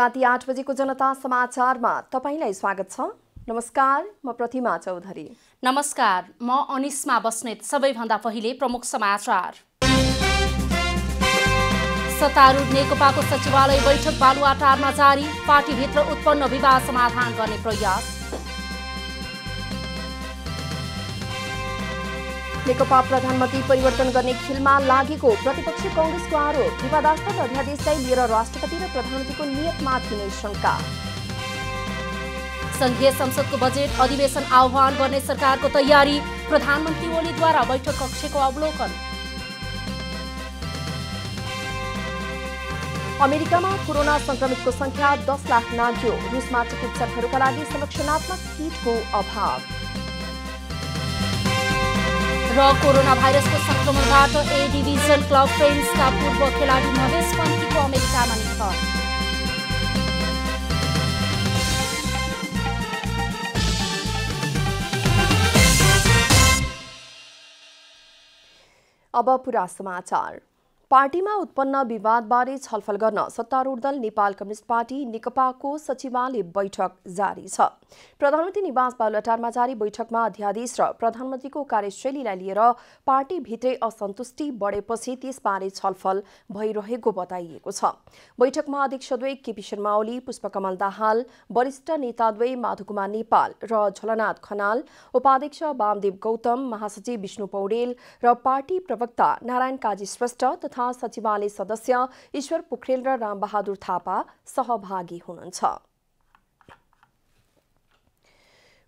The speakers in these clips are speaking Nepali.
राति आठ बजेको जनता समाचारमा तपाईँलाई स्वागत छ नमस्कार म प्रतिमा चौधरी नमस्कार म अनिस्मा बस्नेत सबैभन्दा पहिले प्रमुख समाचार सत्तारूढ नेकपाको सचिवालय बैठक बालुवाटारमा जारी पार्टीभित्र उत्पन्न विवाद समाधान गर्ने प्रयास नेकपा प्रधानमन्त्री परिवर्तन गर्ने खेलमा लागेको प्रतिपक्षी कङ्ग्रेसको आरोप विवादास्पद अध्यादेशलाई लिएर राष्ट्रपति र प्रधानमन्त्रीको नियतमा नै शङ्का संघीय संसदको बजेट अधिवेशन आह्वान गर्ने सरकारको तयारी प्रधानमन्त्री ओलीद्वारा बैठक कक्षको अवलोकन अमेरिकामा कोरोना संक्रमितको संख्या दस लाख नाग्यो रुसमा चिकित्सकहरूका लागि संरक्षणात्मक किटको अभाव र कोरोना भाइरसको संक्रमणबाट ए डिभिजन क्लब फ्रेन्ड्सका पूर्व खेलाडी महेश पन्थीको अमेरिकामा निधन अब पुरा समाचार पार्टीमा उत्पन्न विवादबारे छलफल गर्न सत्तारूढ दल नेपाल कम्युनिस्ट पार्टी नेकपाको सचिवालय बैठक जारी छ प्रधानमन्त्री निवास बालुवाटारमा जारी बैठकमा अध्यादेश र प्रधानमन्त्रीको कार्यशैलीलाई लिएर पार्टीभित्रै असन्तुष्टि बढेपछि त्यसबारे छलफल भइरहेको बताइएको छ बैठकमा अध्यक्षद्वै केपी शर्मा ओली पुष्पकमल दाहाल वरिष्ठ नेताद्वै माधुकुमार नेपाल र झलनाथ खनाल उपाध्यक्ष वामदेव गौतम महासचिव विष्णु पौडेल र पार्टी प्रवक्ता नारायण काजी श्रेष्ठ तथा तथा सचिवालय सदस्य ईश्वर पोखरेल र रामबहादुर थापा सहभागी हुनुहुन्छ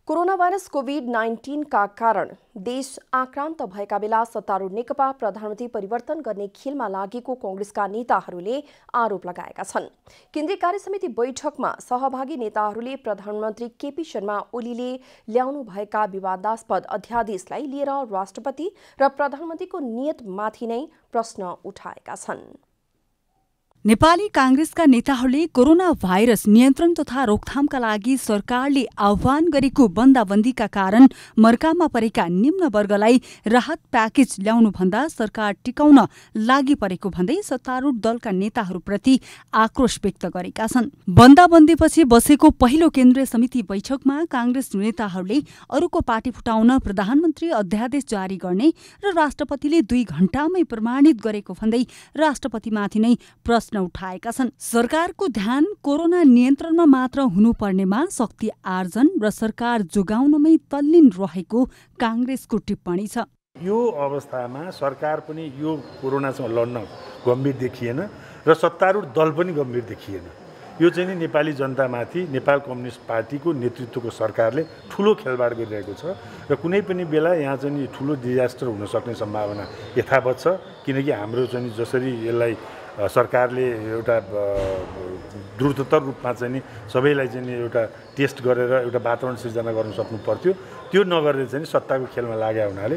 कोरोना भाइरस कोभिड नाइन्टिनका कारण देश आक्रान्त भएका बेला सत्तारूढ नेकपा प्रधानमन्त्री परिवर्तन गर्ने खेलमा लागेको कंग्रेसका नेताहरूले आरोप लगाएका छन् केन्द्रीय कार्यसमिति बैठकमा सहभागी नेताहरूले प्रधानमन्त्री केपी शर्मा ओलीले ल्याउनु भएका विवादास्पद अध्यादेशलाई लिएर राष्ट्रपति र प्रधानमन्त्रीको नियतमाथि नै प्रश्न उठाएका छनृ नेपाली काङ्ग्रेसका नेताहरूले कोरोना भाइरस नियन्त्रण तथा रोकथामका लागि सरकारले आह्वान गरेको बन्दाबन्दीका कारण मर्कामा परेका निम्न वर्गलाई राहत प्याकेज ल्याउनुभन्दा सरकार टिकाउन लागि परेको भन्दै सत्तारूढ दलका नेताहरूप्रति आक्रोश व्यक्त गरेका छन् बन्दाबन्दीपछि बसेको पहिलो केन्द्रीय समिति बैठकमा काङ्ग्रेस नेताहरूले अरूको पार्टी फुटाउन प्रधानमन्त्री अध्यादेश जारी गर्ने र राष्ट्रपतिले दुई घण्टामै प्रमाणित गरेको भन्दै राष्ट्रपतिमाथि नै प्रश्न प्रश्न उठाएका छन् सरकारको ध्यान कोरोना नियन्त्रणमा मात्र हुनुपर्नेमा शक्ति आर्जन र सरकार जोगाउनमै तल्लीन रहेको काङ्ग्रेसको टिप्पणी छ यो अवस्थामा सरकार पनि यो कोरोनासँग लड्न गम्भीर देखिएन र सत्तारूढ दल पनि गम्भीर देखिएन यो चाहिँ नि नेपाली जनतामाथि नेपाल कम्युनिस्ट पार्टीको नेतृत्वको सरकारले ठुलो खेलबाड गरिरहेको छ र कुनै पनि बेला यहाँ चाहिँ ठुलो डिजास्टर हुन सक्ने सम्भावना यथावत छ किनकि हाम्रो चाहिँ जसरी यसलाई सरकारले एउटा द्रुततर रूपमा चाहिँ नि सबैलाई चाहिँ नि एउटा टेस्ट गरेर एउटा वातावरण सिर्जना गर्नु सक्नु पर्थ्यो त्यो नगरेर चाहिँ सत्ताको खेलमा लागे हुनाले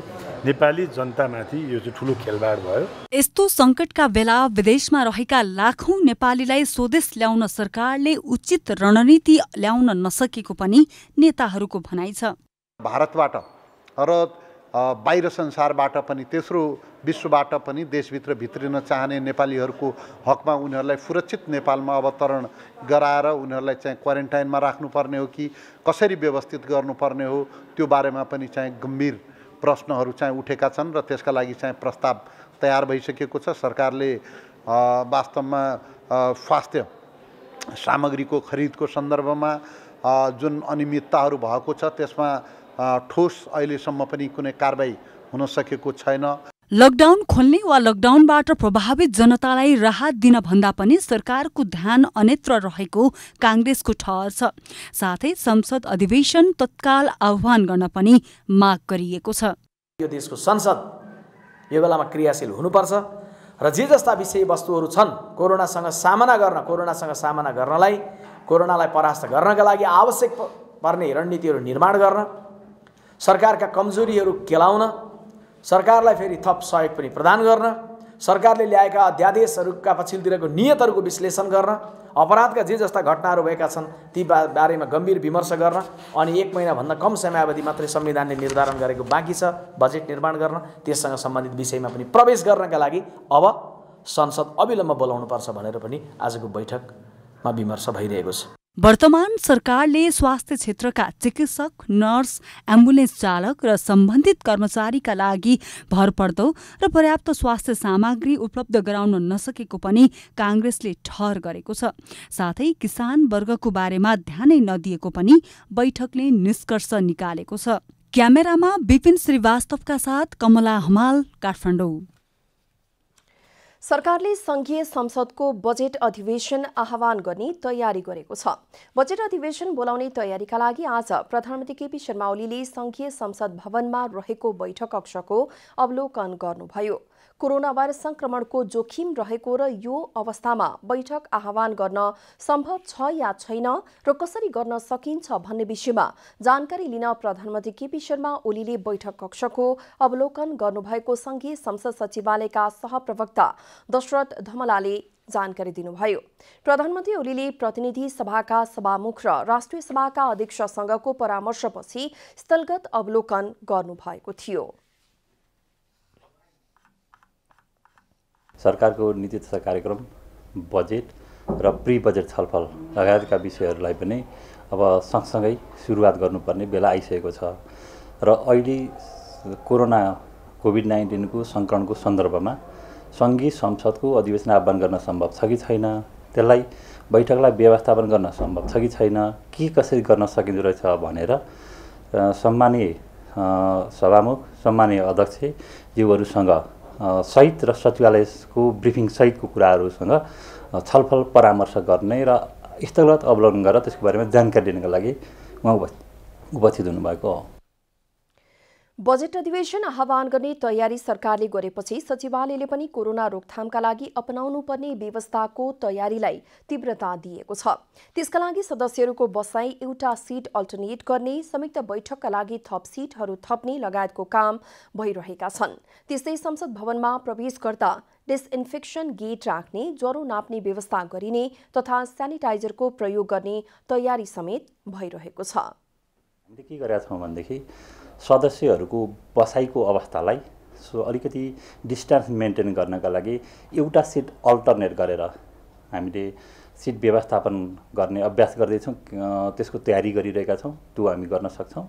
नेपाली जनतामाथि यो चाहिँ ठुलो खेलबाड भयो यस्तो सङ्कटका बेला विदेशमा रहेका लाखौँ नेपालीलाई स्वदेश ल्याउन सरकारले उचित रणनीति ल्याउन नसकेको पनि नेताहरूको भनाइ छ भारतबाट र बाहिर संसारबाट पनि तेस्रो विश्वबाट पनि देशभित्र भित्रिन चाहने नेपालीहरूको हकमा उनीहरूलाई सुरक्षित नेपालमा अवतरण गराएर उनीहरूलाई चाहिँ क्वारेन्टाइनमा राख्नुपर्ने हो कि कसरी व्यवस्थित गर्नुपर्ने हो त्यो बारेमा पनि चाहिँ गम्भीर प्रश्नहरू चाहिँ उठेका छन् र त्यसका लागि चाहिँ प्रस्ताव तयार भइसकेको छ सरकारले वास्तवमा स्वास्थ्य सामग्रीको खरिदको सन्दर्भमा जुन अनियमितताहरू भएको छ त्यसमा ठोस अहिलेसम्म पनि कुनै कारवाही हुन सकेको छैन लकडाउन खोल्ने वा लकडाउनबाट प्रभावित जनतालाई राहत दिन भन्दा पनि सरकारको ध्यान अनेत्र रहेको काङ्ग्रेसको ठहर छ साथै संसद अधिवेशन तत्काल आह्वान गर्न पनि माग गरिएको छ यो देशको संसद यो बेलामा क्रियाशील हुनुपर्छ र जे जस्ता विषयवस्तुहरू छन् कोरोनासँग सामना गर्न कोरोनासँग सामना गर्नलाई कोरोनालाई परास्त गर्नका लागि आवश्यक पर्ने रणनीतिहरू निर्माण गर्न सरकारका कमजोरीहरू केलाउन सरकारलाई फेरि थप सहयोग पनि प्रदान गर्न सरकारले ल्याएका अध्यादेशहरूका पछिल्लोतिरको नियतहरूको विश्लेषण गर्न अपराधका जे जस्ता घटनाहरू भएका छन् ती बा बारेमा गम्भीर विमर्श गर्न अनि एक महिनाभन्दा कम समय अवधि मात्रै संविधानले निर्धारण गरेको बाँकी छ बजेट निर्माण गर्न त्यससँग सम्बन्धित विषयमा पनि प्रवेश गर्नका लागि अब संसद अविलम्ब बोलाउनुपर्छ भनेर पनि आजको बैठकमा विमर्श भइरहेको छ वर्तमान सरकारले स्वास्थ्य क्षेत्रका चिकित्सक नर्स एम्बुलेन्स चालक र सम्बन्धित कर्मचारीका लागि भरपर्दो र पर्याप्त स्वास्थ्य सामग्री उपलब्ध गराउन नसकेको पनि काङ्ग्रेसले ठहर गरेको छ साथै किसान वर्गको बारेमा ध्यानै नदिएको पनि बैठकले निष्कर्ष निकालेको छ क्यामेरामा विपिन श्रीवास्तवका साथ कमला हमाल काठमाडौँ सरकारले संघीय संसदको बजेट अधिवेशन आह्वान गर्ने तयारी गरेको छ बजेट अधिवेशन बोलाउने तयारीका लागि आज प्रधानमन्त्री केपी शर्मा ओलीले संघीय संसद भवनमा रहेको बैठक कक्षको अवलोकन गर्नुभयो कोरोना भाइरस संक्रमणको जोखिम रहेको र यो अवस्थामा बैठक आह्वान गर्न सम्भव छ या छैन र कसरी गर्न सकिन्छ भन्ने विषयमा जानकारी लिन प्रधानमन्त्री केपी शर्मा ओलीले बैठक कक्षको अवलोकन गर्नुभएको संघीय संसद सचिवालयका सहप्रवक्ता दशरथ धमलाले जानकारी दिनुभयो प्रधानमन्त्री ओलीले प्रतिनिधि सभाका सभामुख र राष्ट्रिय सभाका अध्यक्षसँगको परामर्शपछि स्थलगत अवलोकन गर्नुभएको थियो सरकारको नीति तथा कार्यक्रम बजेट र प्रि बजेट छलफल लगायतका विषयहरूलाई पनि अब सँगसँगै सुरुवात गर्नुपर्ने बेला आइसकेको छ र अहिले कोरोना कोभिड नाइन्टिनको सङ्क्रमणको सन्दर्भमा सङ्घीय संसदको अधिवेशन आह्वान गर्न सम्भव छ कि छैन त्यसलाई बैठकलाई व्यवस्थापन गर्न सम्भव छ कि छैन के कसरी गर्न सकिँदो रहेछ भनेर सम्मानीय सभामुख सम्मानीय अध्यक्षज्यूहरूसँग सहित र सचिवालयको ब्रिफिङ सहितको कुराहरूसँग छलफल परामर्श गर्ने र स्थगत अवलोकन गरेर त्यसको बारेमा जानकारी दिनका लागि उहाँ उपस्थित हुनुभएको हो बजेट अधिवेशन आह्वान गर्ने तयारी सरकारले गरेपछि सचिवालयले पनि कोरोना रोकथामका लागि अपनाउनुपर्ने व्यवस्थाको तयारीलाई तीव्रता दिएको छ त्यसका लागि सदस्यहरूको बसाई एउटा सिट अल्टरनेट गर्ने संयुक्त बैठकका लागि थप सीटहरू थप्ने लगायतको काम भइरहेका छन् त्यस्तै संसद भवनमा प्रवेश गर्दा डिसइन्फेक्सन गेट राख्ने ज्वरो नाप्ने व्यवस्था गरिने तथा सेनिटाइजरको प्रयोग गर्ने तयारी समेत भइरहेको छ के सदस्यहरूको बसाइको अवस्थालाई सो अलिकति डिस्टेन्स मेन्टेन गर्नका लागि एउटा सिट अल्टरनेट गरेर हामीले सिट व्यवस्थापन गर्ने अभ्यास गर्दैछौँ त्यसको तयारी गरिरहेका छौँ त्यो हामी गर्न सक्छौँ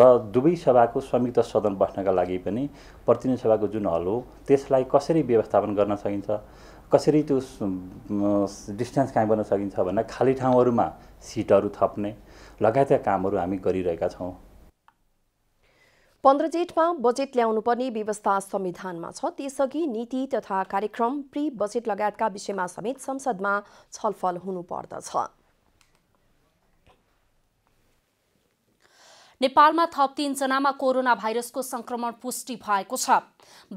र दुवै सभाको संयुक्त सदन बस्नका लागि पनि प्रतिनिधि सभाको जुन हल हो त्यसलाई कसरी व्यवस्थापन गर्न सकिन्छ कसरी त्यो डिस्टेन्स कायम गर्न सकिन्छ भन्दा खाली ठाउँहरूमा सिटहरू थप्ने लगायतका कामहरू हामी गरिरहेका छौँ पन्ध्र जेठमा बजेट ल्याउनुपर्ने व्यवस्था संविधानमा छ त्यसअघि नीति तथा कार्यक्रम प्री बजेट लगायतका विषयमा समेत संसदमा छलफल हुनुपर्दछ नेपालमा थप तीनजनामा कोरोना भाइरसको संक्रमण पुष्टि भएको छ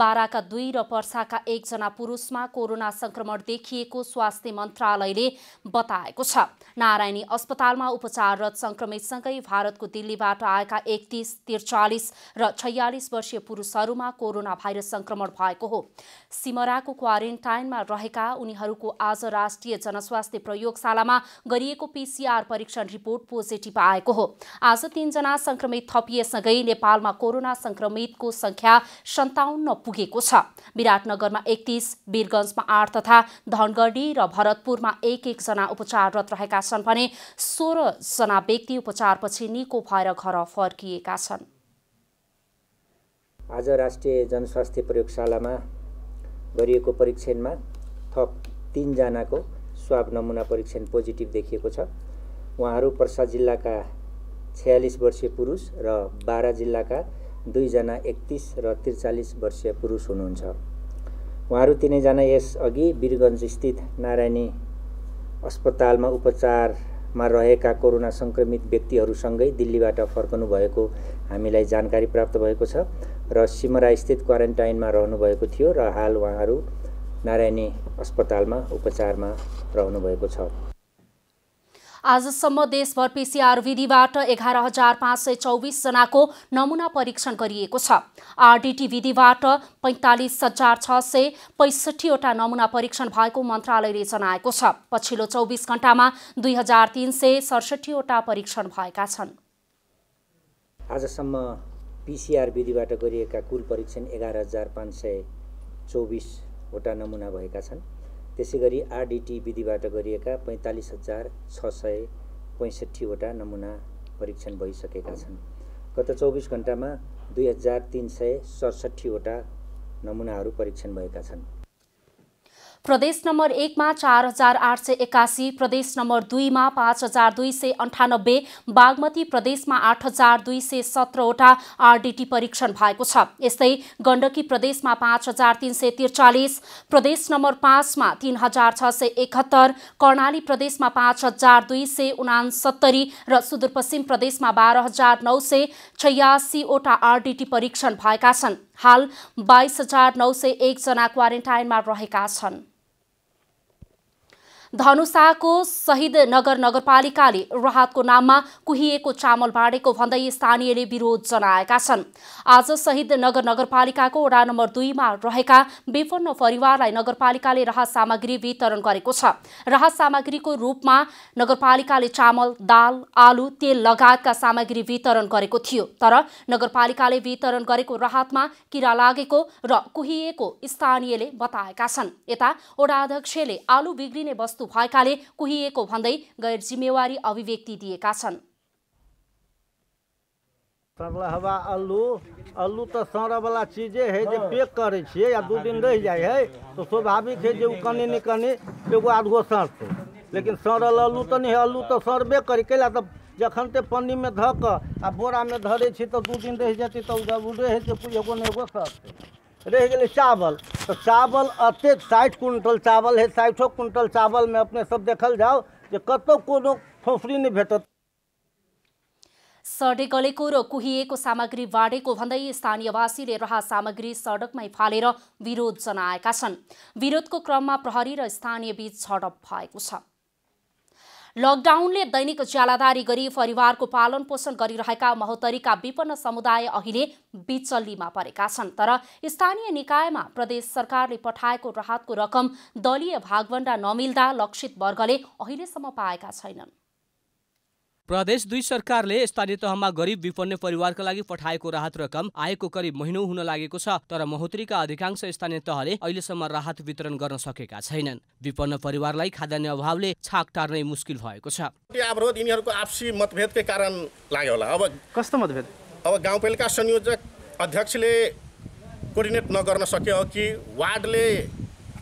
बाराका दुई र पर्साका एकजना पुरुषमा कोरोना संक्रमण देखिएको स्वास्थ्य मन्त्रालयले बताएको छ नारायणी अस्पतालमा उपचाररत संक्रमितसँगै भारतको दिल्लीबाट आएका एकतिस त्रिचालिस र छयालिस वर्षीय पुरुषहरूमा कोरोना भाइरस संक्रमण भएको हो सिमराको क्वारेन्टाइनमा रहेका उनीहरूको आज राष्ट्रिय जनस्वास्थ्य प्रयोगशालामा गरिएको पिसिआर परीक्षण रिपोर्ट पोजिटिभ आएको हो आज तीनजना संक्रमित थपिएसँगै नेपालमा कोरोना संक्रमितको संख्या सन्ताउन्न एकाउन्न पुगेको छ विराटनगरमा एकतिस वीरगञ्जमा आठ तथा धनगढी र भरतपुरमा एक एकजना उपचाररत रहेका छन् भने सोह्रजना व्यक्ति उपचारपछि निको भएर घर फर्किएका छन् आज राष्ट्रिय जनस्वास्थ्य प्रयोगशालामा गरिएको परीक्षणमा थप तिनजनाको स्वाब नमुना परीक्षण पोजिटिभ देखिएको छ उहाँहरू पर्सा जिल्लाका छयालिस वर्षीय पुरुष र बाह्र जिल्लाका दुईजना एकतिस र त्रिचालिस वर्षीय पुरुष हुनुहुन्छ उहाँहरू तिनैजना यसअघि स्थित नारायणी अस्पतालमा उपचारमा रहेका कोरोना सङ्क्रमित व्यक्तिहरूसँगै दिल्लीबाट फर्कनु भएको हामीलाई जानकारी प्राप्त भएको छ र सिमरास्थित क्वारेन्टाइनमा रहनुभएको थियो र हाल उहाँहरू नारायणी अस्पतालमा उपचारमा रहनुभएको छ आजसम्म देशभर पिसिआर विधिबाट एघार हजार पाँच सय चौबिसजनाको नमुना परीक्षण गरिएको छ आरडिटी विधिबाट पैँतालिस हजार छ सय पैँसठीवटा नमुना परीक्षण भएको मन्त्रालयले जनाएको छ पछिल्लो चौबिस घण्टामा दुई हजार तिन सय सडसठीवटा परीक्षण भएका छन् आजसम्म पिसिआर विधिबाट गरिएका कुल परीक्षण एघार हजार पाँच सय चौबिसवटा नमुना भएका छन् त्यसै गरी आरडिटी विधिबाट गरिएका पैँतालिस हजार छ सय पैँसठीवटा नमुना परीक्षण भइसकेका छन् गत चौबिस घन्टामा दुई हजार तिन सय सडसठीवटा नमुनाहरू परीक्षण भएका छन् प्रदेश नम्बर एकमा चार हजार आठ सय एकासी प्रदेश नम्बर दुईमा पाँच हजार दुई सय अन्ठानब्बे बागमती प्रदेशमा आठ हजार दुई सय सत्रवटा आरडिटी परीक्षण भएको छ यस्तै गण्डकी प्रदेशमा पाँच हजार तिन सय त्रिचालिस प्रदेश नम्बर पाँचमा तिन हजार छ सय एकहत्तर कर्णाली प्रदेशमा पाँच हजार दुई सय उनासत्तरी र सुदूरपश्चिम प्रदेशमा बाह्र हजार नौ सय छयासीवटा आरडिटी परीक्षण भएका छन् हाल बाइस हजार नौ सय एकजना क्वारेन्टाइनमा रहेका छन् धनुषाको शहीद नगर नगरपालिकाले राहतको नाममा कुहिएको चामल बाँडेको भन्दै स्थानीयले विरोध जनाएका छन् आज शहीद नगर नगरपालिकाको वडा नम्बर दुईमा रहेका विपन्न परिवारलाई नगरपालिकाले राहत सामग्री वितरण गरेको छ राहत सामग्रीको रूपमा नगरपालिकाले चामल दाल आलु तेल लगायतका सामग्री वितरण गरेको थियो तर नगरपालिकाले वितरण गरेको राहतमा किरा लागेको र कुहिएको स्थानीयले बताएका छन् यता वडा अध्यक्षले आलु बिग्रिने वस्तु जस्तो भएकाले कुहिएको भन्दै गैरजिम्मेवारी अभिव्यक्ति दिएका छन् सरलहवा अल्लू अल्लू तो सड़वाला चीजे है जो पेक करे छे या दू दिन रह जाए है तो स्वाभाविक है जो कनी न कनी एगो आधो सड़ते लेकिन सड़ल अल्लू तो नहीं है अल्लू तो सड़बे करे कैला तो जखन ते पन्नी में धक आ बोरा में धरे छी तो दू दिन रह जाती तो जब रहे एगो न एगो सड़ते रह गए चावल तो चावल एतेक साठि क्विंटल चावल क्विंटल चावल में अपने सब देखल जाओ जे कतो कोनो फोफरी नहीं भेटत सडे गलेको र कुहिएको सामग्री बाँडेको भन्दै स्थानीयवासीले रहा सामग्री सडकमै फालेर विरोध जनाएका छन् विरोधको क्रममा प्रहरी र स्थानीय बीच झडप भएको छ लकडाउनले दैनिक ज्यालादारी गरी परिवारको पालन पोषण गरिरहेका महोत्तरीका विपन्न समुदाय अहिले बिचल्लीमा परेका छन् तर स्थानीय निकायमा प्रदेश सरकारले पठाएको राहतको रकम दलीय भागभन्डा नमिल्दा लक्षित वर्गले अहिलेसम्म पाएका छैनन् प्रदेश दुई सरकारले स्थानीय तहमा गरिब विपन्न परिवारका लागि पठाएको राहत रकम आएको करिब महिनौ हुन लागेको छ तर महोत्रीका अधिकांश स्थानीय तहले अहिलेसम्म राहत वितरण गर्न सकेका छैनन् विपन्न परिवारलाई खाद्यान्न अभावले छाक टार्नै मुस्किल भएको छ अवरोध यिनीहरूको आपसी मतभेदकै कारण लाग्यो होला अब कस्तो मतभेद अब गाउँपालिका संयोजक अध्यक्षले कोर्डिनेट नगर्न सक्यो कि वार्डले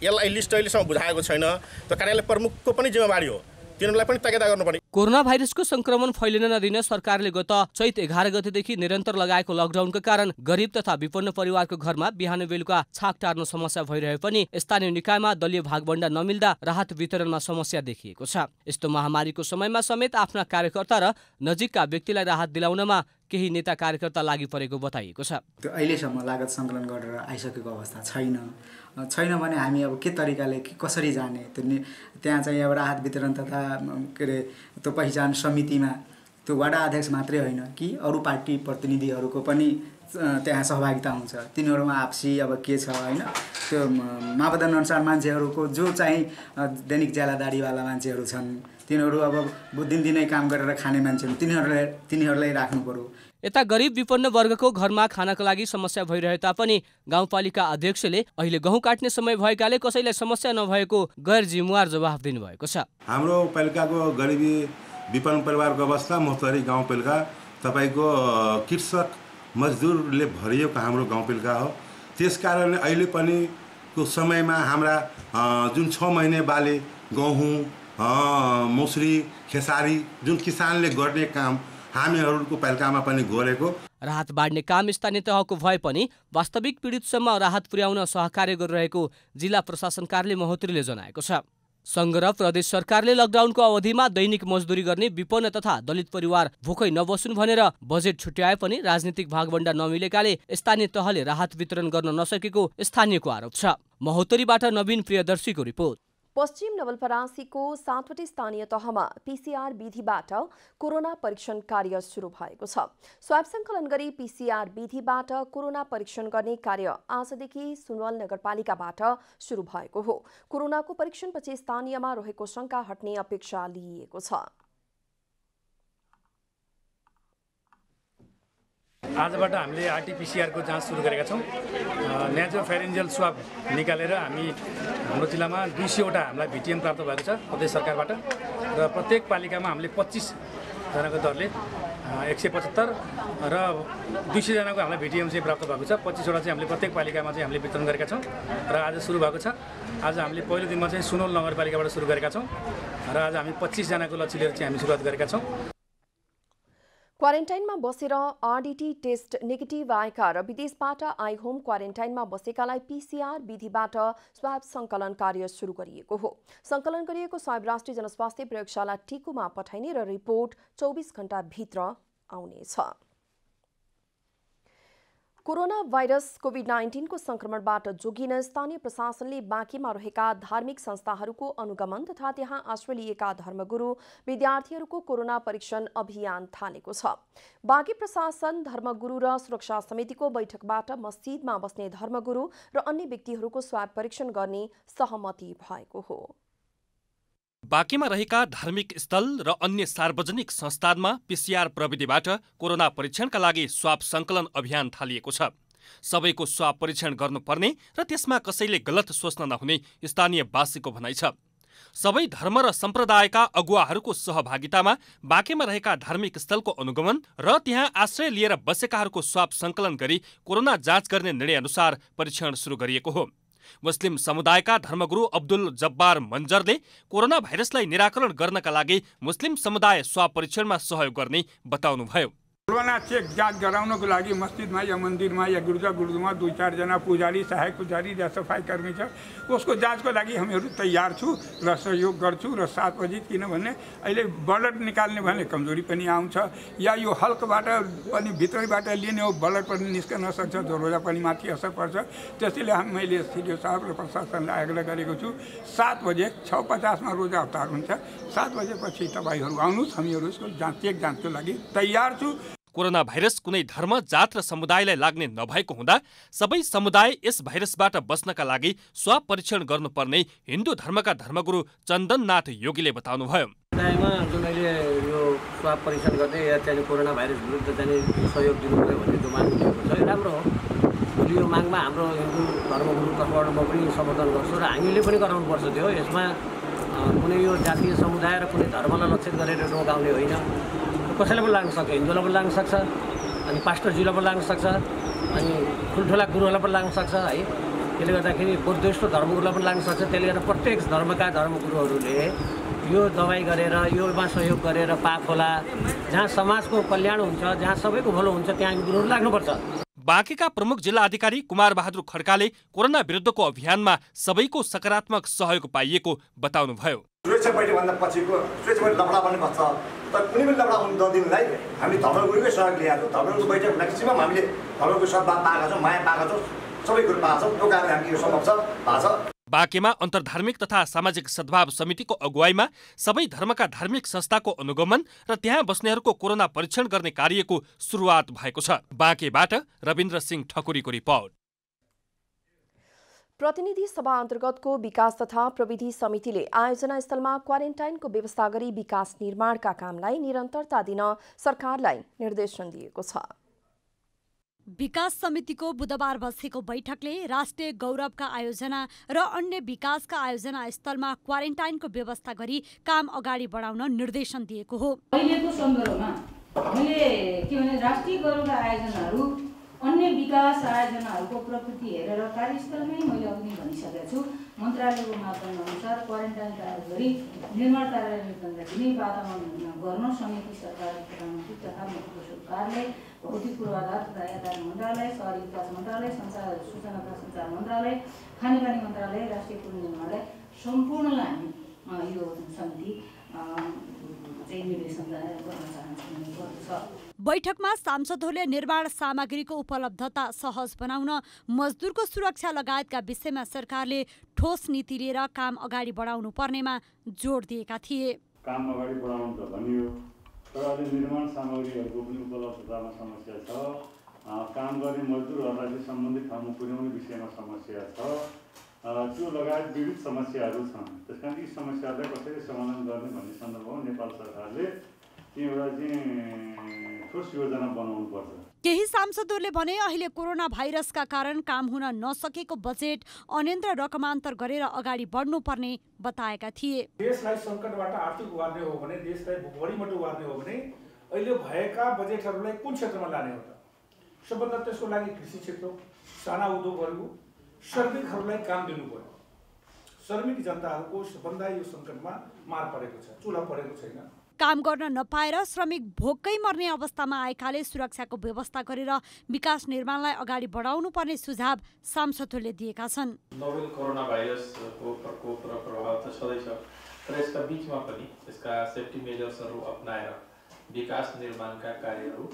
यसलाई लिस्ट अहिलेसम्म बुझाएको छैन त कार्यालय प्रमुखको पनि जिम्मेवारी हो तिनीहरूलाई पनि गर्नुपर्ने कोरोना भाइरसको संक्रमण फैलिन नदिन सरकारले गत चैत एघार गतेदेखि निरन्तर लगाएको लकडाउनका कारण गरिब तथा विपन्न परिवारको घरमा बिहान बेलुका छाक टार्न समस्या भइरहे पनि स्थानीय निकायमा दलीय भागभण्डा नमिल्दा राहत वितरणमा समस्या देखिएको छ यस्तो महामारीको समयमा समेत आफ्ना कार्यकर्ता र नजिकका व्यक्तिलाई राहत दिलाउनमा केही नेता कार्यकर्ता लागि परेको बताइएको छ त्यो अहिलेसम्म लागत सङ्कलन गरेर आइसकेको अवस्था छैन छैन भने हामी अब के तरिकाले कसरी जाने त्यो त्यहाँ चाहिँ अब राहत वितरण तथा के अरे त्यो पहिचान समितिमा त्यो वडा अध्यक्ष मात्रै होइन कि अरू पार्टी प्रतिनिधिहरूको पनि त्यहाँ सहभागिता हुन्छ तिनीहरूमा आपसी अब के छ होइन त्यो अनुसार मान्छेहरूको जो चाहिँ दैनिक ज्यालादारीवाला मान्छेहरू छन् तिनीहरू अब दिनदिनै काम गरेर खाने मान्छे तिनीहरूलाई तिनीहरूलाई राख्नु पर्यो यता गरिब विपन्न वर्गको घरमा खानाको लागि समस्या भइरहे तापनि गाउँपालिका अध्यक्षले अहिले गहुँ काट्ने समय भएकाले कसैलाई समस्या नभएको गैर जिम्मेवार जवाफ दिनुभएको छ हाम्रो पालिकाको गरिबी विपन्न परिवारको अवस्था मोहतरी गाउँपालिका तपाईँको कृषक मजदुरले भरिएको हाम्रो गाउँपालिका हो त्यस कारणले अहिले पनि को समयमा हाम्रा जुन छ महिने बाले गहुँ मुसरी खेसारी जुन किसानले गर्ने काम हामीहरूको पालिकामा पनि गरेको राहत बाँड्ने काम स्थानीय तहको भए पनि वास्तविक पीडितसम्म राहत पुर्याउन सहकार्य गरिरहेको जिल्ला प्रशासन कार्यालय महोत्रीले जनाएको छ सङ्घ र प्रदेश सरकारले लकडाउनको अवधिमा दैनिक मजदुरी गर्ने विपन्न तथा दलित परिवार भोकै नबसुन् भनेर बजेट छुट्याए पनि राजनीतिक भागभण्डा नमिलेकाले स्थानीय तहले राहत वितरण गर्न नसकेको स्थानीयको आरोप छ महोत्तरीबाट नवीन प्रियदर्शीको रिपोर्ट पश्चिम नवलपरासीको सातवटै स्थानीय तहमा पीसीआर विधिबाट कोरोना परीक्षण कार्य सुरु भएको छ स्वाब संकलन गरी पीसीआर विधिबाट कोरोना परीक्षण गर्ने कार्य आजदेखि सुनवल नगरपालिकाबाट सुरु भएको हो कोरोनाको परीक्षणपछि स्थानीयमा रहेको शङ्का हट्ने अपेक्षा लिइएको छ आजबाट हामीले आरटिपिसिआरको जाँच सुरु गरेका छौँ नेचुरल फेरेन्जियल स्वाब निकालेर हामी हाम्रो जिल्लामा दुई सयवटा हामीलाई भिटिएम प्राप्त भएको छ प्रदेश सरकारबाट र प्रत्येक पालिकामा हामीले पच्चिसजनाको दरले एक सय पचहत्तर र दुई सयजनाको हामीलाई भिटिएम चाहिँ प्राप्त भएको छ पच्चिसवटा चाहिँ हामीले प्रत्येक पालिकामा चाहिँ हामीले वितरण गरेका छौँ र आज सुरु भएको छ आज हामीले पहिलो दिनमा चाहिँ सुनौल नगरपालिकाबाट सुरु गरेका छौँ र आज हामी पच्चिसजनाको लक्ष्य लिएर चाहिँ हामी सुरुवात गरेका छौँ क्वारेन्टाइनमा बसेर आरडिटी टेस्ट नेगेटिभ आएका र विदेशबाट आई होम क्वारेन्टाइनमा बसेकालाई पीसीआर विधिबाट स्वाब सङ्कलन कार्य सुरु गरिएको हो सङ्कलन गरिएको स्वाब राष्ट्रिय जनस्वास्थ्य प्रयोगशाला टिकुमा पठाइने र रिपोर्ट चौबिस घण्टाभित्र आउनेछ कोरोना भाइरस कोभिड नाइन्टिनको संक्रमणबाट जोगिन स्थानीय प्रशासनले बाँकीमा रहेका धार्मिक संस्थाहरूको अनुगमन तथा त्यहाँ आश्रय लिएका धर्मगुरु विद्यार्थीहरूको कोरोना परीक्षण अभियान थालेको छ बाँकी प्रशासन धर्मगुरु र सुरक्षा समितिको बैठकबाट मस्जिदमा बस्ने धर्मगुरु र अन्य व्यक्तिहरूको स्वाब परीक्षण गर्ने सहमति भएको हो बाँकीमा रहेका धार्मिक स्थल र अन्य सार्वजनिक संस्थानमा पिसिआर प्रविधिबाट कोरोना परीक्षणका लागि स्वाप सङ्कलन अभियान थालिएको छ सबैको स्वाप परीक्षण गर्नुपर्ने र त्यसमा कसैले गलत सोच्न नहुने स्थानीयवासीको भनाइ छ सबै धर्म र सम्प्रदायका अगुवाहरूको सहभागितामा बाँकीमा रहेका धार्मिक स्थलको अनुगमन र त्यहाँ आश्रय लिएर बसेकाहरूको स्वाप सङ्कलन गरी कोरोना जाँच गर्ने निर्णयअनुसार परीक्षण सुरु गरिएको हो मुस्लिम समुदायका धर्मगुरु अब्दुल जब्बार मन्जरले कोरोना भाइरसलाई निराकरण गर्नका लागि मुस्लिम समुदाय स्वपरीक्षणमा सहयोग गर्ने बताउनुभयो कोरोना चेक जाँच गराउनको लागि मस्जिदमा या मन्दिरमा या गुर्जा गुर्जुमा दुई चारजना पुजारी सहायक पुजारी या सफाइ छ उसको जाँचको लागि हामीहरू तयार छु र सहयोग गर्छु र सात बजी किनभने अहिले ब्लड निकाल्ने भने कमजोरी पनि आउँछ या यो हल्कबाट पनि भित्रैबाट लिने हो ब्लड पनि निस्कन सक्छ रोजा पनि माथि असर पर्छ त्यसैले हामी मैले सिडिओ साहब र प्रशासनलाई आग्रह गरेको छु सात बजे छ पचासमा रोजा अवतार हुन्छ सात बजेपछि तपाईँहरू आउनुहोस् हामीहरू यसको जाँच चेक जाँचको लागि तयार छु कोरोना भाइरस कुनै धर्म जात र समुदायलाई लाग्ने नभएको हुँदा सबै समुदाय यस भाइरसबाट बस्नका लागि परीक्षण गर्नुपर्ने हिन्दू धर्मका धर्मगुरु चन्दननाथ योगीले बताउनुभयो जुन अहिले यो स्वाप परीक्षण गर्दै या चाहिँ कोरोना भाइरस विरुद्ध चाहिँ सहयोग दिनु पऱ्यो भन्ने माग उठेको छ राम्रो हो यो मागमा हाम्रो हिन्दू धर्मगुरु तर्फबाट म पनि समर्थन गर्छु र हामीले पनि गराउनुपर्छ त्यो यसमा कुनै यो जातीय समुदाय र कुनै धर्मलाई लक्षित गरेर रोगाउने होइन कसैलाई पनि लाग्न सक्छ हिन्दूलाई पनि लाग्न सक्छ अनि पास्टरजीलाई पनि लाग्न सक्छ अनि ठुल्ठुला गुरुहरूलाई पनि लाग्न सक्छ है त्यसले गर्दाखेरि बुद्धिस्ट धर्मगुरुलाई पनि लाग्न सक्छ त्यसले गर्दा प्रत्येक धर्मका धर्मगुरुहरूले यो दबाई गरेर योमा सहयोग गरेर पाप होला जहाँ समाजको कल्याण हुन्छ जहाँ सबैको भलो हुन्छ त्यहाँ गुरुहरू लाग्नुपर्छ बाँकीका प्रमुख जिल्ला अधिकारी कुमार बहादुर खड्काले कोरोना विरुद्धको अभियानमा सबैको सकारात्मक सहयोग पाइएको बताउनुभयो सुरक्षा पहिलेभन्दा पछिको सुरक्षा पहिले लफडा पनि बस्छ तर कुनै पनि लफडा हुनु नदिनुलाई हामी धर्म गुरुकै सहयोग लिएको छौँ धर्मको बैठक म्याक्सिमम हामीले धर्मगुरु सद्भाव पाएका छौँ माया पाएका छौँ सबै कुरो पाएको छौँ त्यो कारणले हामी यो छ भएको छ बाँकेमा अन्तर्धार्मिक तथा सामाजिक सद्भाव समितिको अगुवाईमा सबै धर्मका धार्मिक संस्थाको अनुगमन र त्यहाँ बस्नेहरूको कोरोना परीक्षण गर्ने कार्यको सुरुवात भएको छ बाँकेबाट रविन्द्र सिंह ठकुरीको रिपोर्ट प्रतिनिधि सभा अन्तर्गतको विकास तथा प्रविधि समितिले आयोजना स्थलमा क्वारेन्टाइनको व्यवस्था गरी विकास निर्माणका कामलाई निरन्तरता दिन सरकारलाई निर्देशन दिएको छ विकास समितिको बुधबार बसेको बैठकले राष्ट्रिय गौरवका आयोजना र अन्य विकासका आयोजना स्थलमा क्वारेन्टाइनको व्यवस्था गरी काम अगाडि बढाउन निर्देशन दिएको हो अहिलेको सन्दर्भमा मैले के भने राष्ट्रिय गौरवका आयोजनाहरू अन्य विकास आयोजनाहरूको प्रकृति हेरेर कार्यस्थलमै मैले अघि भनिसकेको छु मन्त्रालयको मापदण्ड अनुसार क्वारेन्टाइन तयार गरी निर्माण कार्य वातावरण गर्न समिति सरकार प्रधानमन्त्री तथा मुख्य सरकारले भौतिक पूर्वाधार तथा यातायात मन्त्रालय सहरी विकास मन्त्रालय सञ्चार सूचना तथा सञ्चार मन्त्रालय खानेपानी मन्त्रालय राष्ट्रिय पुल निर्माणलाई सम्पूर्णलाई हामी यो समिति चाहिँ निर्देशन गर्न चाहन्छौँ गर्दछ बैठकमा सांसदहरूले निर्माण सामग्रीको उपलब्धता सहज बनाउन मजदुरको सुरक्षा लगायतका विषयमा सरकारले ठोस नीति लिएर काम अगाडि बढाउनु पर्नेमा जोड दिएका थिए काम अगाडि बढाउनु त भनियो तर अहिले निर्माण सामग्रीहरूको पनि उपलब्धतामा समस्या छ काम गर्ने मजदुरहरूलाई सम्बन्धित ठाउँमा पुर्याउने विषयमा समस्या छ त्यो लगायत विविध समस्याहरू छन् त्यस कारण यी समस्याहरूलाई कसरी समाधान गर्ने भन्ने सन्दर्भमा नेपाल सरकारले केही सांसदहरूले भने अहिले कोरोना भाइरसका कारण काम हुन नसकेको बजेट अनेन्द्र रकमान्तर गरेर अगाडि बढ्नुपर्ने बताएका थिए देशलाई सङ्कटबाट आर्थिक उभार्ने हो भने देशलाई भुकभरीबाट उभार्ने हो भने अहिले भएका बजेटहरूलाई कुन क्षेत्रमा लाने हो त सबभन्दा त्यसको लागि कृषि क्षेत्र साना उद्योगहरू श्रमिकहरूलाई काम दिनु पर्यो श्रमिक जनताहरूको सबभन्दा यो सङ्कटमा मार परेको छ चुला परेको छैन काम गर्न नपाएर श्रमिक भोकै मर्ने अवस्थामा आएकाले सुरक्षाको व्यवस्था गरेर विकास निर्माणलाई अगाडि बढाउनु पर्ने सुझाव सांसदहरूले दिएका छन् नोभेल कोरोना भाइरसको प्रकोप र प्रभाव त छँदैछ तर यसका बिचमा पनि यसका सेफ्टी मेजर्सहरू अप्नाएर विकास निर्माणका कार्यहरू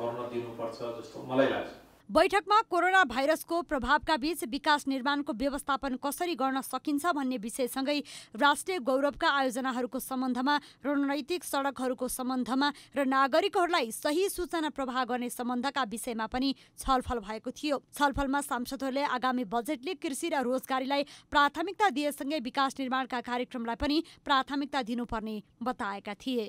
गर्न दिनुपर्छ जस्तो मलाई लाग्छ बैठकमा कोरोना भाइरसको प्रभावका बीच विकास निर्माणको व्यवस्थापन कसरी गर्न सकिन्छ भन्ने विषयसँगै राष्ट्रिय गौरवका आयोजनाहरूको सम्बन्धमा रणनैतिक सडकहरूको सम्बन्धमा र नागरिकहरूलाई सही सूचना प्रवाह गर्ने सम्बन्धका विषयमा पनि छलफल भएको थियो छलफलमा सांसदहरूले आगामी बजेटले कृषि र रोजगारीलाई प्राथमिकता दिएसँगै विकास निर्माणका कार्यक्रमलाई पनि प्राथमिकता दिनुपर्ने बताएका थिए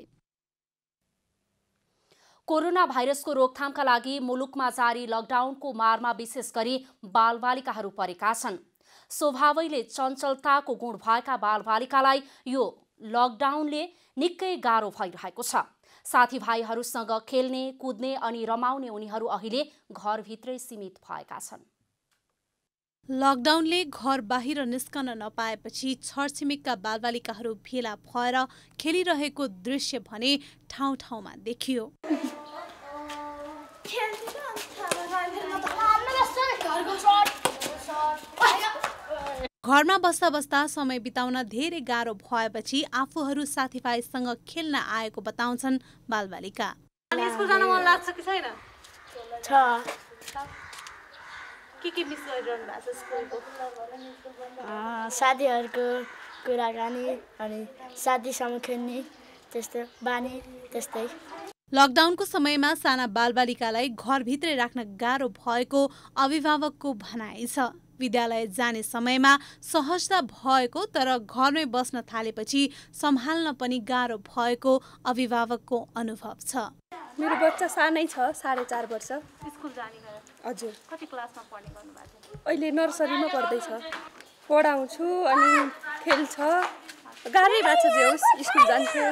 कोरोना भाइरसको रोकथामका लागि मुलुकमा जारी लकडाउनको मारमा विशेष गरी बालबालिकाहरू परेका छन् स्वभावैले चञ्चलताको गुण भएका बालबालिकालाई यो लकडाउनले निकै गाह्रो भइरहेको छ साथीभाइहरूसँग खेल्ने कुद्ने अनि रमाउने उनीहरू अहिले घरभित्रै सीमित भएका छन् लकडाउनले घर बाहिर निस्कन नपाएपछि छरछिमेकका बालबालिकाहरू भेला भएर खेलिरहेको दृश्य भने ठाउँ ठाउँमा देखियो घरमा बस्दा बस्दा समय बिताउन धेरै गाह्रो भएपछि आफूहरू साथीभाइसँग खेल्न आएको बताउँछन् बालबालिका साथीहरूको कुराकानी अनि साथीसँग खेल्ने त्यस्तो बानी त्यस्तै लकडाउनको समयमा साना बालबालिकालाई घरभित्रै राख्न गाह्रो भएको अभिभावकको भनाइ छ विद्यालय जाने समयमा सहजता भएको तर घरमै बस्न थालेपछि सम्हाल्न पनि गाह्रो भएको अभिभावकको अनुभव छ मेरो बच्चा सानै छ साढे चार वर्ष स्कुल जाने हजुर कति क्लासमा पढ्ने गर्नुभएको अहिले नर्सरीमा पढ्दैछ पढाउँछु अनि खेल्छ गाह्रै भएको छ जे होस् स्कुल जान्थ्यो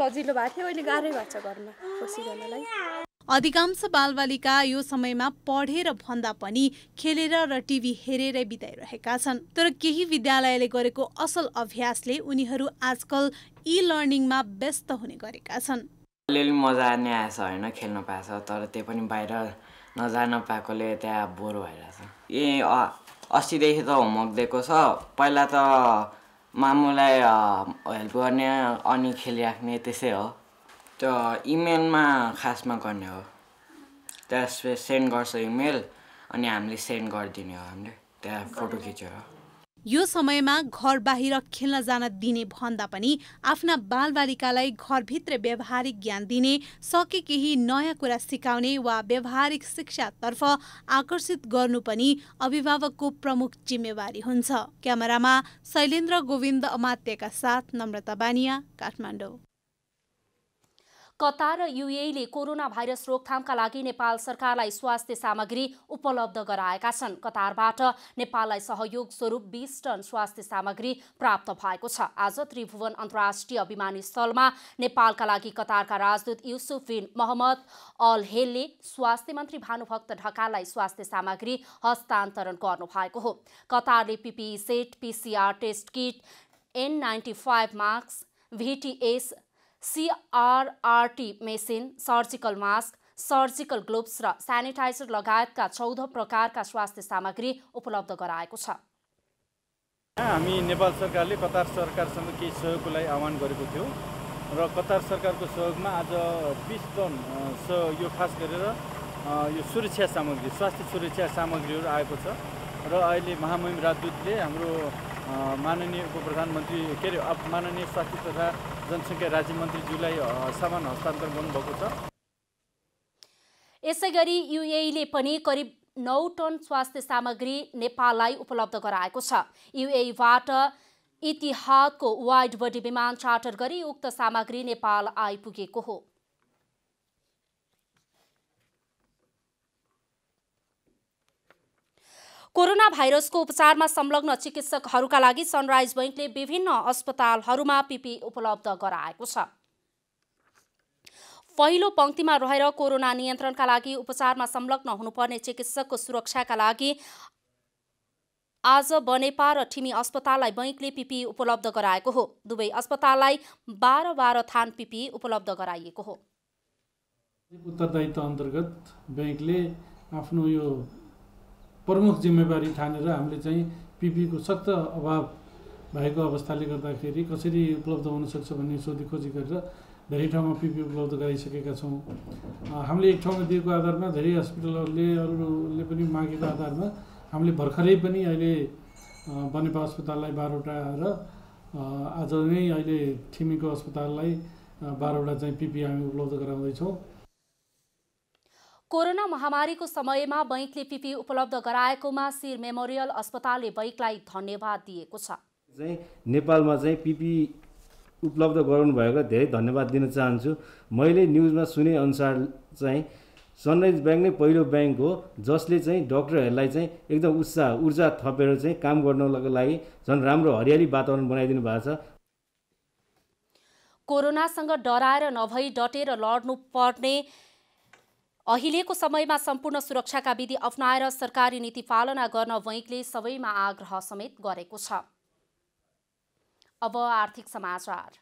सजिलो भएको थियो अहिले गाह्रै भएको छ घरमा खुसी गर्नलाई अधिकांश बालबालिका यो समयमा पढेर भन्दा पनि खेलेर र टिभी हेरेरै बिताइरहेका छन् तर केही विद्यालयले गरेको असल अभ्यासले उनीहरू आजकल इ लर्निङमा व्यस्त हुने गरेका छन् अलिअलि मजा नै आएछ होइन खेल्नु पाएछ तर त्यही पनि बाहिर नजान पाएकोले त्यहाँ बोर भइरहेछ ए अस्तिदेखि त होमवर्क दिएको छ पहिला त मामुलाई हेल्प गर्ने अनि खेलिराख्ने त्यसै हो त इमेलमा खासमा गर्ने हो त्यसपछि सेन्ड गर्छ इमेल अनि हामीले सेन्ड गरिदिने हो हामीले त्यहाँ फोटो खिचेर यो समयमा घर बाहिर खेल्न जान दिने भन्दा पनि आफ्ना बालबालिकालाई घरभित्र व्यवहारिक ज्ञान दिने सके केही नयाँ कुरा सिकाउने वा व्यवहारिक शिक्षातर्फ आकर्षित गर्नु पनि अभिभावकको प्रमुख जिम्मेवारी हुन्छ क्यामेरामा शैलेन्द्र गोविन्द अमात्यका साथ नम्रता बानिया काठमाडौँ कतार र युएले कोरोना भाइरस रोकथामका लागि नेपाल सरकारलाई स्वास्थ्य सामग्री उपलब्ध गराएका छन् कतारबाट नेपाललाई सहयोग स्वरूप बिस टन स्वास्थ्य सामग्री प्राप्त भएको छ आज त्रिभुवन अन्तर्राष्ट्रिय विमानस्थलमा नेपालका लागि कतारका राजदूत युसुफ बिन मोहम्मद अल हेलले स्वास्थ्य मन्त्री भानुभक्त ढकाललाई स्वास्थ्य सामग्री हस्तान्तरण गर्नुभएको हो कतारले PPE set PCR test kit N ninety five mask VTS CRRT machine surgical mask surgical gloves र सेनिटाइजर लगायतका चौध प्रकारका स्वास्थ्य सामग्री उपलब्ध गराएको छ हामी नेपाल सरकारले कतार सरकारसँग केही सहयोगको लागि आह्वान गरेको थियो र कतार सरकारको सहयोगमा आज बिस टन यो खास गरेर यो सुरक्षा सामग्री स्वास्थ्य सुरक्षा सामग्रीहरू आएको छ र अहिले महामहिम राजदूतले हाम्रो माननीय उप प्रधानमन्त्री के अरे माननीय स्वास्थ्य तथा जनसङ्ख्या राज्य मन्त्रीज्यूलाई सामान हस्तान्तरण गर्नुभएको छ यसै गरी युएले पनि करिब नौ टन स्वास्थ्य सामग्री नेपाललाई उपलब्ध गराएको छ युएबाट इतिहादको वाइड बडी विमान चार्टर गरी उक्त सामग्री नेपाल आइपुगेको हो कोरोना भाइरसको उपचारमा संलग्न चिकित्सकहरूका लागि सनराइज बैङ्कले विभिन्न अस्पतालहरूमा पिपी उपलब्ध गराएको छ पहिलो पङ्क्तिमा रहेर कोरोना नियन्त्रणका लागि उपचारमा संलग्न हुनुपर्ने चिकित्सकको सुरक्षाका लागि आज बनेपा र ठिमी अस्पताललाई बैङ्कले पिपी उपलब्ध गराएको हो दुवै अस्पताललाई बाह्र बाह्र थान पिपी उपलब्ध गराइएको हो उत्तरदायित्व अन्तर्गत ब्याङ्कले आफ्नो यो प्रमुख जिम्मेवारी ठानेर हामीले चाहिँ पिपीको सक्त अभाव भएको अवस्थाले गर्दाखेरि कसरी उपलब्ध हुनसक्छ भन्ने सोधी सोधीखोजी गरेर धेरै ठाउँमा पिपी उपलब्ध गराइसकेका छौँ हामीले एक ठाउँमा दिएको आधारमा धेरै हस्पिटलहरूले अरूले पनि मागेको आधारमा हामीले भर्खरै पनि अहिले बनेपा अस्पताललाई बाह्रवटा र आज नै अहिले ठिमीको अस्पताललाई बाह्रवटा चाहिँ पिपी हामी उपलब्ध गराउँदैछौँ कोरोना महामारीको समयमा बैङ्कले पिपी उपलब्ध गराएकोमा शिर मेमोरियल अस्पतालले बैङ्कलाई धन्यवाद दिएको छ चाहिँ नेपालमा चाहिँ पिपी उपलब्ध गराउनुभएको धेरै धन्यवाद दिन चाहन्छु मैले न्युजमा अनुसार चाहिँ सनराइज ब्याङ्क नै पहिलो ब्याङ्क हो जसले चाहिँ डक्टरहरूलाई चाहिँ एकदम उत्साह ऊर्जा थपेर चाहिँ काम गर्नको लागि झन् राम्रो हरियाली वातावरण बनाइदिनु भएको छ कोरोनासँग डराएर नभई डटेर लड्नु पर्ने अहिलेको समयमा सम्पूर्ण सुरक्षाका विधि अप्नाएर सरकारी नीति पालना गर्न बैङ्कले सबैमा आग्रह समेत गरेको छ अब आर्थिक समाचार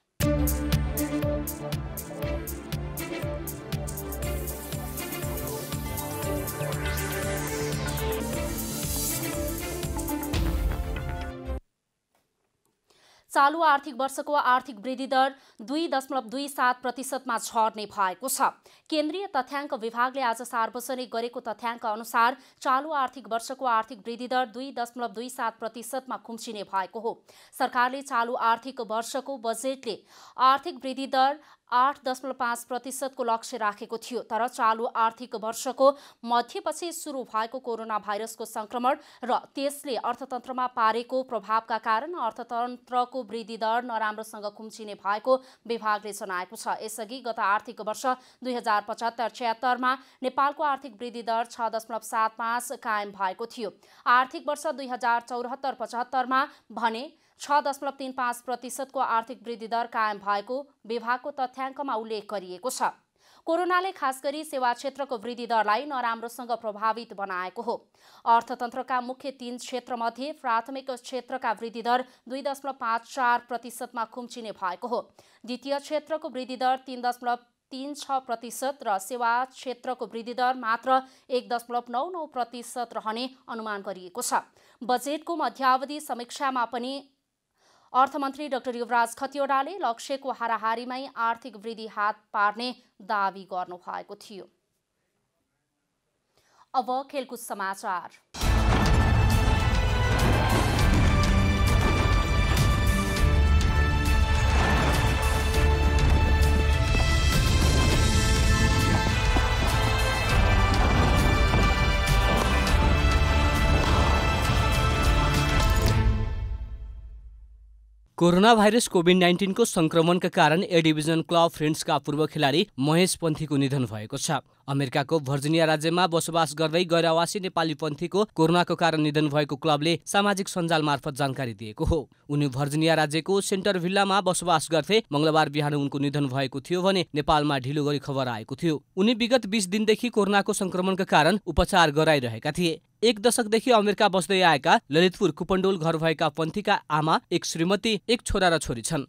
चालु आर्थिक वर्षको आर्थिक वृद्धि दर दुई दशमलव दुई सात प्रतिशतमा झर्ने भएको छ केन्द्रीय तथ्याङ्क विभागले आज सार्वजनिक गरेको तथ्याङ्क अनुसार चालु आर्थिक वर्षको आर्थिक वृद्धि दर दुई दशमलव दुई सात प्रतिशतमा खुम्चिने भएको हो सरकारले चालु आर्थिक वर्षको बजेटले आर्थिक वृद्धि दर आठ दशमलव पाँच प्रतिशतको लक्ष्य राखेको थियो तर चालु आर्थिक वर्षको मध्यपछि सुरु भएको कोरोना भाइरसको सङ्क्रमण र त्यसले अर्थतन्त्रमा पारेको प्रभावका कारण अर्थतन्त्रको वृद्धि दर नराम्रोसँग खुम्चिने भएको विभागले जनाएको छ यसअघि गत आर्थिक वर्ष दुई हजार पचहत्तर छ्यात्तरमा नेपालको आर्थिक वृद्धि दर छ दशमलव सात पाँच कायम भएको थियो आर्थिक वर्ष दुई हजार चौहत्तर पचहत्तरमा भने छ दशमलव तिन पाँच प्रतिशतको आर्थिक वृद्धि दर कायम भएको विभागको तथ्याङ्कमा उल्लेख गरिएको छ कोरोनाले खास गरी सेवा क्षेत्रको वृद्धि दरलाई नराम्रोसँग प्रभावित बनाएको हो अर्थतन्त्रका मुख्य तीन क्षेत्रमध्ये प्राथमिक क्षेत्रका वृद्धि दर दुई दशमलव पाँच चार प्रतिशतमा खुम्चिने भएको हो द्वितीय क्षेत्रको वृद्धि दर तिन दशमलव तिन छ प्रतिशत र सेवा क्षेत्रको वृद्धि दर मात्र एक दशमलव नौ नौ प्रतिशत रहने अनुमान गरिएको छ बजेटको मध्यावधि समीक्षामा पनि अर्थमन्त्री डाक्टर युवराज खतिवड़ाले लक्ष्यको हाराहारीमै आर्थिक वृद्धि हात पार्ने दावी गर्नुभएको थियो अब खेलकुद समाचार कोरोना भाइरस कोभिड नाइन्टिनको सङ्क्रमणका कारण ए डिभिजन क्लब फ्रेन्ड्सका पूर्व खेलाडी महेश पन्थीको निधन भएको छ अमेरिकाको भर्जिनिया राज्यमा बसोबास गर्दै गैरावासी नेपाली पन्थीको कोरोनाको कारण निधन भएको क्लबले सामाजिक सञ्जाल मार्फत जानकारी दिएको हो उनी भर्जिनिया राज्यको सेन्टर भिल्लामा बसोबास गर्थे मङ्गलबार बिहान उनको निधन भएको थियो भने नेपालमा ढिलो गरी खबर आएको थियो उनी विगत बिस दिनदेखि कोरोनाको संक्रमणका कारण उपचार गराइरहेका थिए एक दशकदेखि अमेरिका बस्दै आएका ललितपुर कुपण्डोल घर भएका पन्थीका आमा एक श्रीमती एक छोरा र छोरी छन्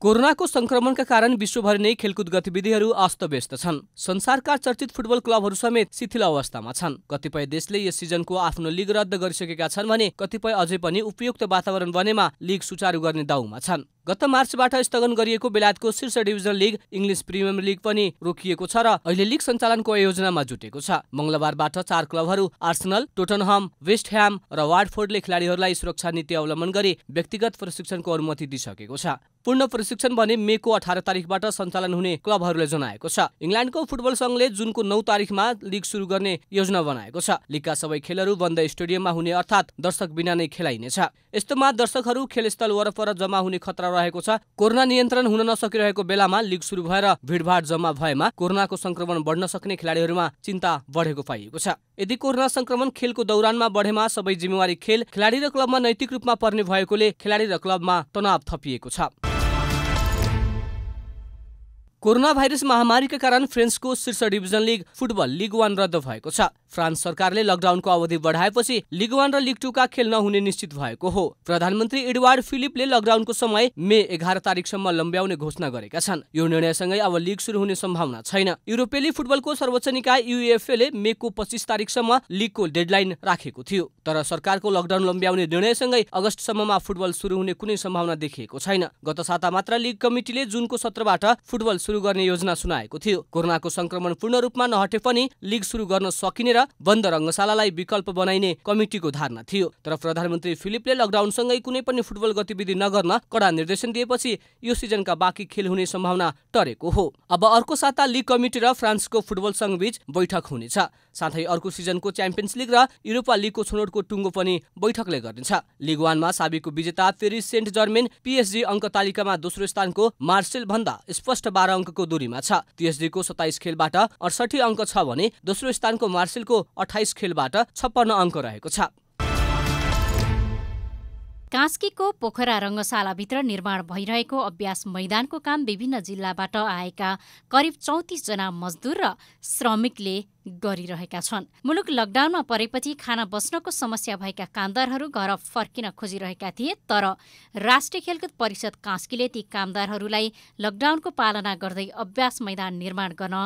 कोरोनाको संक्रमणका कारण विश्वभरि नै खेलकुद गतिविधिहरू अस्तव्यस्त छन् संसारका चर्चित फुटबल क्लबहरू समेत शिथिल अवस्थामा छन् कतिपय देशले यस सिजनको आफ्नो लिग रद्द गरिसकेका छन् भने कतिपय अझै पनि उपयुक्त वातावरण बनेमा लिग सुचारू गर्ने दाउमा छन् गत मार्चबाट स्थगन गरिएको बेलायतको शीर्ष division league English premier league पनि रोकिएको छ र अहिले लिग सञ्चालनको आयोजनामा जुटेको छ मङ्गलबारबाट चार क्लबहरू आर्सनल टोटनहम वेस्टह्याम र वार्डफोर्डले खेलाडीहरूलाई सुरक्षा नीति अवलम्बन गरी व्यक्तिगत प्रशिक्षणको अनुमति दिइसकेको छ पूर्ण प्रशिक्षण भने मेको अठार तारिकबाट सञ्चालन हुने क्लबहरूले जनाएको छ इङ्ल्यान्डको फुटबल सङ्घले जुनको नौ तारिकमा लिग सुरु गर्ने योजना बनाएको छ लिगका सबै खेलहरू बन्द स्टेडियममा हुने अर्थात् दर्शक बिना नै खेलाइनेछ यस्तोमा दर्शकहरू खेलस्थल वरपर जम्मा हुने खतरा रहेको छ कोरोना नियन्त्रण हुन नसकिरहेको बेलामा लिग सुरु भएर भिडभाड जम्मा भएमा कोरोनाको संक्रमण बढ्न सक्ने खेलाडीहरूमा चिन्ता बढेको पाइएको छ यदि कोरोना संक्रमण खेलको दौरानमा बढेमा सबै जिम्मेवारी खेल खेलाडी र क्लबमा नैतिक रूपमा पर्ने भएकोले खेलाडी र क्लबमा तनाव थपिएको छ कोरोना भाइरस महामारीका कारण फ्रेन्सको शीर्ष division league football league one रद्द भएको छ फ्रान्स सरकारले लकडाउनको अवधि बढाएपछि लिग वान र लिग टूका खेल नहुने निश्चित भएको हो प्रधानमन्त्री एडवार्ड फिलिपले लकडाउनको समय मे एघार तारिकसम्म लम्ब्याउने घोषणा गरेका छन् यो निर्णयसँगै अब लिग सुरु हुने सम्भावना छैन युरोपेली फुटबलको सर्वोच्च निकाय युएफएले मेको पच्चिस तारिकसम्म लिगको डेडलाइन राखेको थियो तर सरकारको लकडाउन लम्ब्याउने निर्णयसँगै अगस्तसम्ममा फुटबल सुरु हुने कुनै सम्भावना देखिएको छैन गत साता मात्र लिग कमिटीले जुनको सत्रबाट फुटबल सुरु गर्ने योजना सुनाएको थियो कोरोनाको संक्रमण पूर्ण रूपमा नहटे पनि लिग सुरु गर्न सकिने र बन्द रङ्गशालालाई विकल्प बनाइने कमिटीको धारणा थियो तर प्रधानमन्त्री फिलिपले लकडाउनसँगै कुनै पनि फुटबल गतिविधि नगर्न कडा निर्देशन दिएपछि यो सिजनका बाँकी खेल हुने सम्भावना टरेको हो अब अर्को साता लिग कमिटी र फ्रान्सको फुटबल सङ्घबीच बैठक हुनेछ साथै अर्को सिजनको च्याम्पियन्स लिग र युरोपा लिगको छनौटको टुङ्गो पनि बैठकले गरिन्छ लिग वानमा साबिकको विजेता पेरिस सेन्ट जर्मेन पिएचडी अङ्क तालिकामा दोस्रो स्थानको मार्सेल भन्दा स्पष्ट बाह्र अङ्कको दूरीमा छ पिएचडीको सत्ताइस खेलबाट अडसठी अङ्क छ भने दोस्रो स्थानको मार्सेलको अठाइस खेलबाट छप्पन्न अङ्क रहेको छ कास्कीको पोखरा रङ्गशालाभित्र निर्माण भइरहेको अभ्यास मैदानको काम विभिन्न जिल्लाबाट आएका करिब चौतिसजना मजदुर र श्रमिकले गरिरहेका छन् मुलुक लकडाउनमा परेपछि खाना बस्नको समस्या भएका कामदारहरू घर फर्किन खोजिरहेका थिए तर राष्ट्रिय खेलकुद परिषद कास्कीले ती कामदारहरूलाई लकडाउनको पालना गर्दै अभ्यास मैदान निर्माण गर्न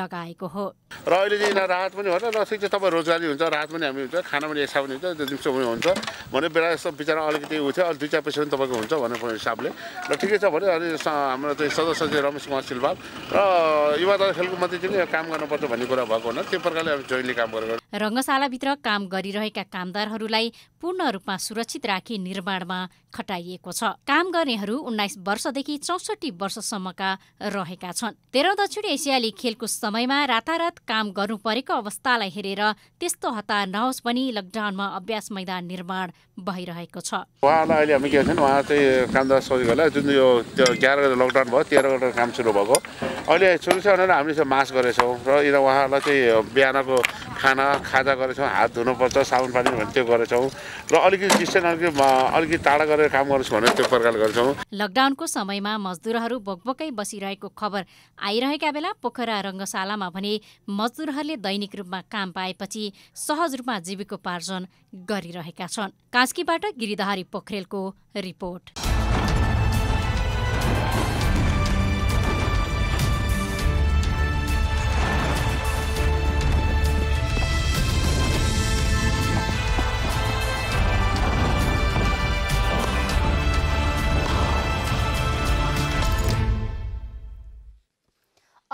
लगाएको हो र अहिले चाहिँ राहत पनि होला र ठिक छ तपाईँ रोजगारी हुन्छ राहत पनि हामी हुन्छ खाना पनि एक्सा पनि हुन्छ दिउँसो पनि हुन्छ भने बेला जस्तो बिचरा अलिकति उयो थियो अलिक दुई चार पैसा पनि तपाईँको हुन्छ भन्ने हिसाबले र ठिकै छ भने हाम्रो चाहिँ सदस्य रमेश कुमार सिलवाल र युवा दल खेलकुद मात्रै चाहिँ काम गर्नुपर्छ भन्ने कुरा भएको हुनाले त्यो प्रकारले अब काम गरेको रङ्गशालाभित्र काम गरिरहेका कामदारहरूलाई पूर्ण रूपमा सुरक्षित राखी निर्माणमा खटाइएको छ काम गर्नेहरू उन्नाइस वर्षदेखि चौसठी वर्षसम्मका रहेका छन् तेह्र दक्षिण एसियाली खेलको समयमा रातारात काम गर्नु परेको अवस्थालाई हेरेर त्यस्तो हतार नहोस् पनि लकडाउनमा अभ्यास मैदान निर्माण भइरहेको छ उहाँलाई अहिले हामी के भन्छन् उहाँ चाहिँ कामदार होला जुन यो ग्यार गते लकडाउन भयो तेह्र गते काम सुरु भएको अहिले सुरु छ भनेर हामीले मास्क गरेछौँ र उहाँहरूलाई चाहिँ बिहानको खाना खाजा गरेछौँ हात धुनुपर्छ साबुन पानी भने त्यो गरेछौँ र अलिकति डिस्टेन्स अलिकति टाढा गरेर काम गर्छौँ भने त्यो प्रकारले गर्छौँ लकडाउनको समयमा मजदुरहरू बोकबोकै बसिरहेको खबर आइरहेका बेला पोखरा रङ्गशालामा भने मजदुरहरूले दैनिक रूपमा काम पाएपछि सहज रूपमा जीविकोपार्जन गरिरहेका छन् कास्कीबाट गिरिधारी पोखरेलको रिपोर्ट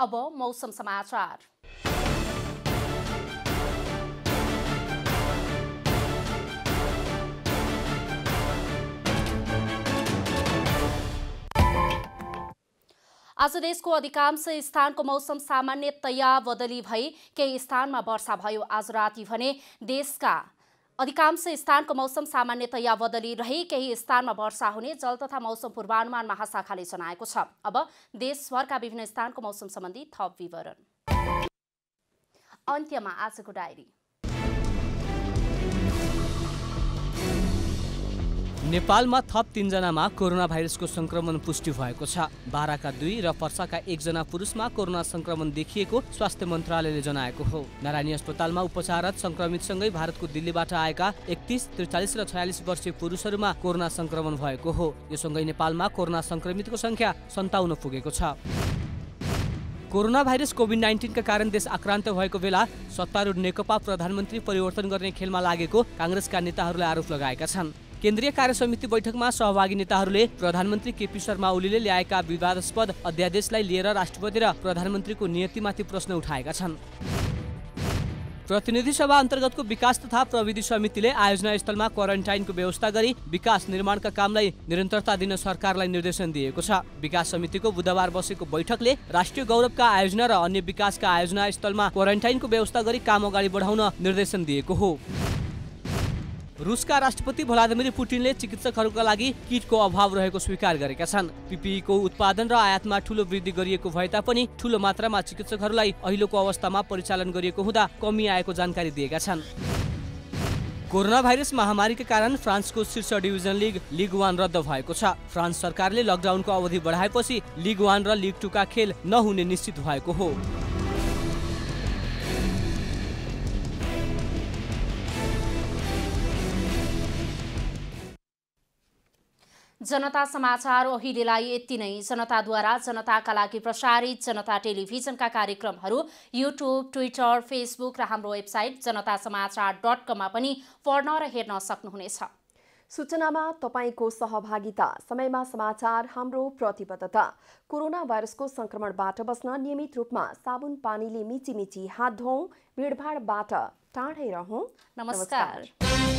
अब मौसम समाचार आज देशको अधिकांश स्थानको मौसम सामान्यतया बदली भई केही स्थानमा वर्षा भयो आज राति भने देशका अधिकांश स्थानको मौसम सामान्यतया बदली रहे केही स्थानमा वर्षा हुने जल तथा मौसम पूर्वानुमान महाशाखाले जनाएको छ अब देशभरका विभिन्न स्थानको मौसम सम्बन्धी थप विवरण अन्त्यमा आजको डायरी नेपालमा थप तिनजनामा कोरोना भाइरसको सङ्क्रमण पुष्टि भएको छ बाह्रका दुई र पर्साका एकजना पुरुषमा कोरोना सङ्क्रमण देखिएको स्वास्थ्य मन्त्रालयले जनाएको हो नारायणी अस्पतालमा उपचारत सङ्क्रमितसँगै भारतको दिल्लीबाट आएका एकतिस त्रिचालिस र छयालिस वर्षीय पुरुषहरूमा कोरोना सङ्क्रमण भएको हो यो सँगै नेपालमा कोरोना सङ्क्रमितको सङ्ख्या सन्ताउन पुगेको छ कोरोना भाइरस कोभिड नाइन्टिनका कारण देश आक्रान्त भएको बेला सत्तारूढ नेकपा प्रधानमन्त्री परिवर्तन गर्ने खेलमा लागेको काङ्ग्रेसका नेताहरूले आरोप लगाएका छन् केन्द्रीय कार्यसमिति बैठकमा सहभागी नेताहरूले प्रधानमन्त्री केपी शर्मा ओलीले ल्याएका विवादस्पद अध्यादेशलाई लिएर राष्ट्रपति र प्रधानमन्त्रीको नियतिमाथि प्रश्न उठाएका छन् प्रतिनिधि सभा अन्तर्गतको विकास तथा प्रविधि समितिले आयोजना स्थलमा क्वारेन्टाइनको व्यवस्था गरी विकास निर्माणका कामलाई निरन्तरता दिन सरकारलाई निर्देशन दिएको छ विकास समितिको बुधबार बसेको बैठकले राष्ट्रिय गौरवका आयोजना र अन्य विकासका आयोजना स्थलमा क्वारेन्टाइनको व्यवस्था गरी काम अगाडि बढाउन निर्देशन दिएको हो रुसका राष्ट्रपति भ्लादिमिर पुटिनले चिकित्सकहरूका लागि किटको अभाव रहेको स्वीकार गरेका छन् पिपिईको उत्पादन र आयातमा ठूलो वृद्धि गरिएको भए तापनि ठूलो मात्रामा चिकित्सकहरूलाई अहिलेको अवस्थामा परिचालन गरिएको हुँदा कमी आएको जानकारी दिएका छन् कोरोना भाइरस महामारीका कारण फ्रान्सको शीर्ष डिभिजन लिग लिग वान रद्द भएको छ फ्रान्स सरकारले लकडाउनको अवधि बढाएपछि लिग वान र लिग टूका खेल नहुने निश्चित भएको हो जनता समाचार अहिलेलाई यति नै जनताद्वारा जनताका लागि प्रसारित जनता टेलिभिजनका कार्यक्रमहरू युट्युब ट्विटर फेसबुक र हाम्रो वेबसाइट जनता समाचार डट कममा पनि पढ्न र हेर्न सक्नुहुनेछ सूचनामा तपाईँको सहभागिता समयमा समाचार हाम्रो प्रतिबद्धता कोरोना भाइरसको संक्रमणबाट बस्न नियमित रूपमा साबुन पानीले मिची मिची हात धोऊ भिडभाडबाट टाढै रहौँ नमस्कार, नमस्कार।